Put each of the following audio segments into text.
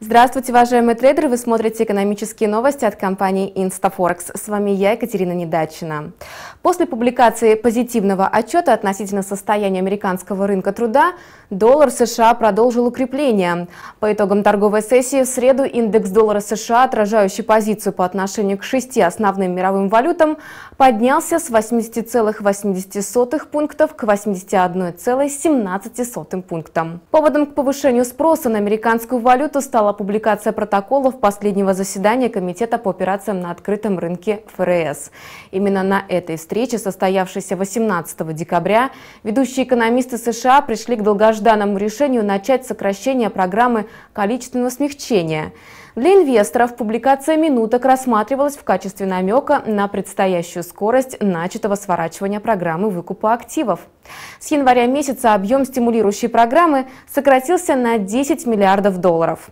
Здравствуйте, уважаемые трейдеры! Вы смотрите экономические новости от компании InstaForex. С вами я, Екатерина Недачина. После публикации позитивного отчета относительно состояния американского рынка труда, доллар США продолжил укрепление. По итогам торговой сессии в среду индекс доллара США, отражающий позицию по отношению к шести основным мировым валютам, поднялся с 80,80 пунктов к 81,17 пунктам. Поводом к повышению спроса на американскую валюту стала стала публикация протоколов последнего заседания Комитета по операциям на открытом рынке ФРС. Именно на этой встрече, состоявшейся 18 декабря, ведущие экономисты США пришли к долгожданному решению начать сокращение программы количественного смягчения – для инвесторов публикация минуток рассматривалась в качестве намека на предстоящую скорость начатого сворачивания программы выкупа активов. С января месяца объем стимулирующей программы сократился на 10 миллиардов долларов.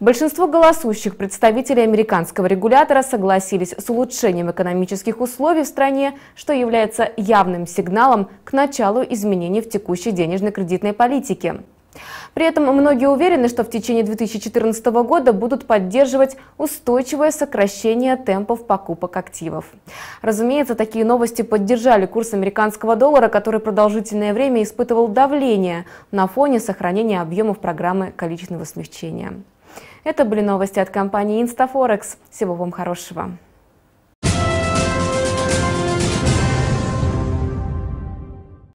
Большинство голосующих представителей американского регулятора согласились с улучшением экономических условий в стране, что является явным сигналом к началу изменений в текущей денежно-кредитной политике. При этом многие уверены, что в течение 2014 года будут поддерживать устойчивое сокращение темпов покупок активов. Разумеется, такие новости поддержали курс американского доллара, который продолжительное время испытывал давление на фоне сохранения объемов программы количественного смягчения. Это были новости от компании InstaForex. Всего вам хорошего!